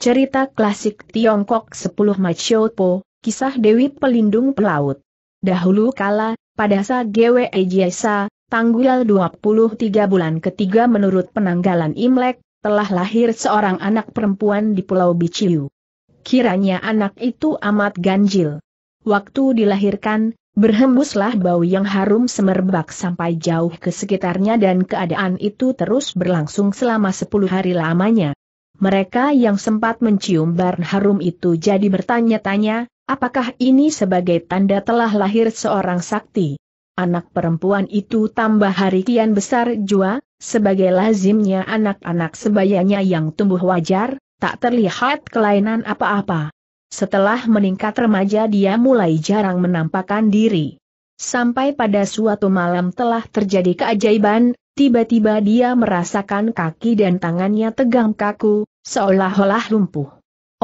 Cerita klasik Tiongkok 10 Machopo, kisah Dewi Pelindung Pelaut. Dahulu kala, pada sa GWE Jiesa, tanggal 23 bulan ketiga menurut penanggalan Imlek, telah lahir seorang anak perempuan di Pulau Biciu. Kiranya anak itu amat ganjil. Waktu dilahirkan, Berhembuslah bau yang harum semerbak sampai jauh ke sekitarnya dan keadaan itu terus berlangsung selama sepuluh hari lamanya. Mereka yang sempat mencium barn harum itu jadi bertanya-tanya, apakah ini sebagai tanda telah lahir seorang sakti? Anak perempuan itu tambah hari kian besar jua, sebagai lazimnya anak-anak sebayanya yang tumbuh wajar, tak terlihat kelainan apa-apa. Setelah meningkat remaja dia mulai jarang menampakkan diri. Sampai pada suatu malam telah terjadi keajaiban, tiba-tiba dia merasakan kaki dan tangannya tegang kaku, Seolah-olah lumpuh.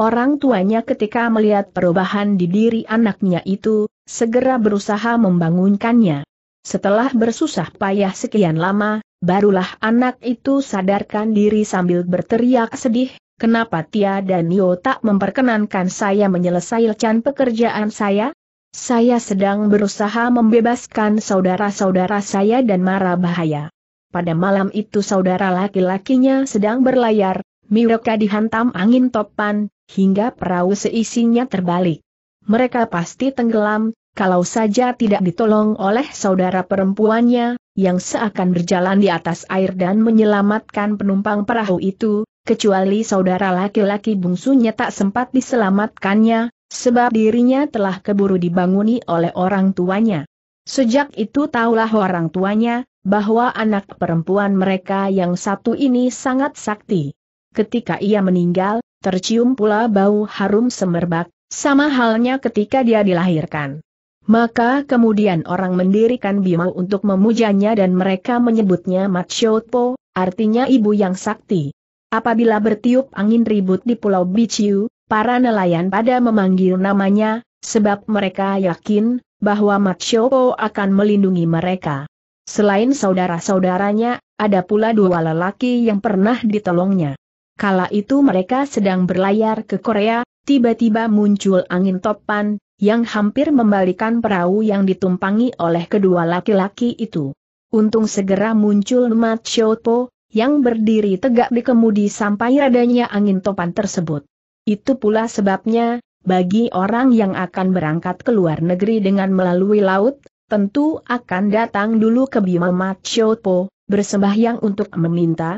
Orang tuanya ketika melihat perubahan di diri anaknya itu, segera berusaha membangunkannya. Setelah bersusah payah sekian lama, barulah anak itu sadarkan diri sambil berteriak sedih, kenapa Tia dan Nio tak memperkenankan saya menyelesaikan pekerjaan saya? Saya sedang berusaha membebaskan saudara-saudara saya dan marah bahaya. Pada malam itu saudara laki-lakinya sedang berlayar, Miroka dihantam angin topan, hingga perahu seisinya terbalik. Mereka pasti tenggelam, kalau saja tidak ditolong oleh saudara perempuannya, yang seakan berjalan di atas air dan menyelamatkan penumpang perahu itu, kecuali saudara laki-laki bungsunya tak sempat diselamatkannya, sebab dirinya telah keburu dibanguni oleh orang tuanya. Sejak itu tahulah orang tuanya, bahwa anak perempuan mereka yang satu ini sangat sakti ketika ia meninggal, tercium pula bau harum semerbak, sama halnya ketika dia dilahirkan. Maka kemudian orang mendirikan bima untuk memujanya dan mereka menyebutnya Matsyopo, artinya ibu yang sakti. Apabila bertiup angin ribut di Pulau Biciu, para nelayan pada memanggil namanya, sebab mereka yakin bahwa Matsyopo akan melindungi mereka. Selain saudara-saudaranya, ada pula dua lelaki yang pernah ditolongnya. Kala itu mereka sedang berlayar ke Korea, tiba-tiba muncul angin topan, yang hampir membalikan perahu yang ditumpangi oleh kedua laki-laki itu. Untung segera muncul Mat Shoto, yang berdiri tegak di kemudi sampai radanya angin topan tersebut. Itu pula sebabnya, bagi orang yang akan berangkat ke luar negeri dengan melalui laut, tentu akan datang dulu ke Bima Mat Shoto, bersembahyang untuk meminta,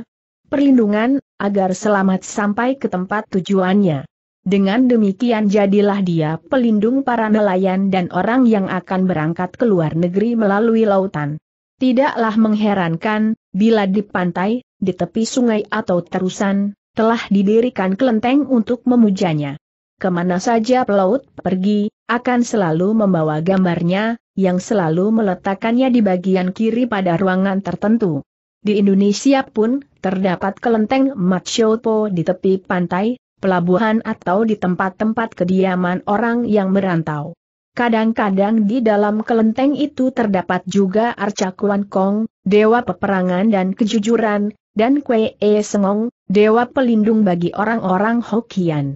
perlindungan, agar selamat sampai ke tempat tujuannya. Dengan demikian jadilah dia pelindung para nelayan dan orang yang akan berangkat ke luar negeri melalui lautan. Tidaklah mengherankan, bila di pantai, di tepi sungai atau terusan, telah didirikan kelenteng untuk memujanya. Kemana saja pelaut pergi, akan selalu membawa gambarnya, yang selalu meletakkannya di bagian kiri pada ruangan tertentu. Di Indonesia pun, Terdapat kelenteng Matsyopo di tepi pantai, pelabuhan atau di tempat-tempat kediaman orang yang merantau. Kadang-kadang di dalam kelenteng itu terdapat juga Arca Kuan Kong, Dewa Peperangan dan Kejujuran, dan Kwee Sengong, Dewa Pelindung bagi orang-orang Hokian.